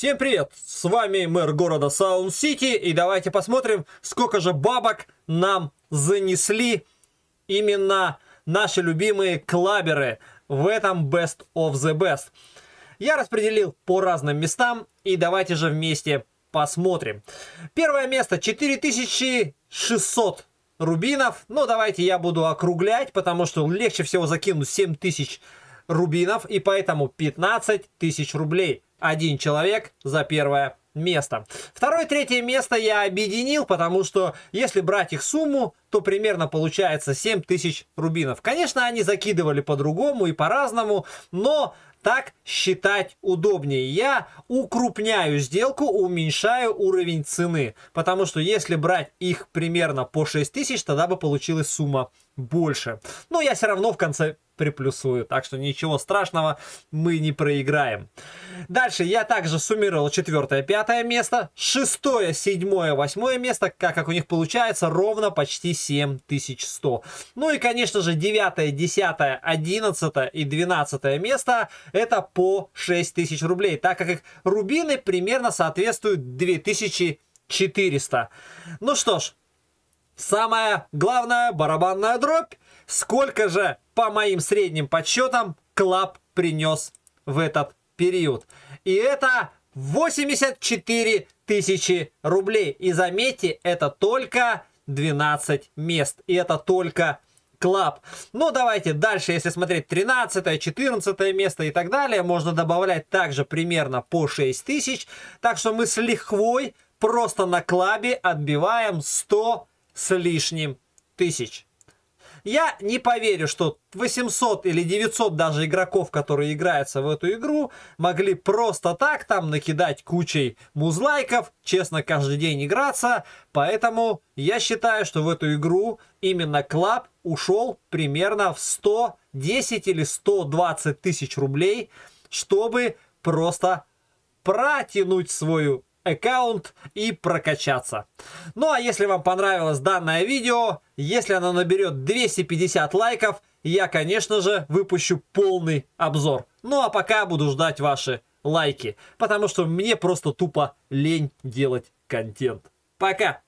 Всем привет! С вами мэр города Саунд-Сити, и давайте посмотрим, сколько же бабок нам занесли именно наши любимые клаберы в этом Best of the Best. Я распределил по разным местам, и давайте же вместе посмотрим. Первое место 4600 рубинов. Но ну, давайте я буду округлять, потому что легче всего закинуть 7000 рубинов, и поэтому 15 тысяч рублей – один человек за первое место. Второе, третье место я объединил, потому что если брать их сумму, то примерно получается 7000 рубинов. Конечно, они закидывали по-другому и по-разному, но так считать удобнее. Я укрупняю сделку, уменьшаю уровень цены. Потому что если брать их примерно по 6000, тогда бы получилась сумма больше. Но я все равно в конце приплюсую. Так что ничего страшного мы не проиграем. Дальше я также суммировал четвертое, пятое место, шестое, седьмое, восьмое место, как, как у них получается, ровно почти 7100. Ну и, конечно же, девятое, десятое, одиннадцатое и двенадцатое место это по 6000 рублей, так как их рубины примерно соответствуют 2400. Ну что ж, самая главная барабанная дробь. Сколько же, по моим средним подсчетам, Клаб принес в этот период. И это 84 тысячи рублей. И заметьте, это только 12 мест. И это только клаб Ну, давайте дальше, если смотреть 13, 14 место и так далее, можно добавлять также примерно по 6 тысяч. Так что мы с лихвой просто на клабе отбиваем 100 с лишним тысяч. Я не поверю, что 800 или 900 даже игроков, которые играются в эту игру, могли просто так там накидать кучей музлайков, честно, каждый день играться. Поэтому я считаю, что в эту игру именно Клаб ушел примерно в 110 или 120 тысяч рублей, чтобы просто протянуть свою аккаунт и прокачаться. Ну а если вам понравилось данное видео, если оно наберет 250 лайков, я, конечно же, выпущу полный обзор. Ну а пока буду ждать ваши лайки, потому что мне просто тупо лень делать контент. Пока!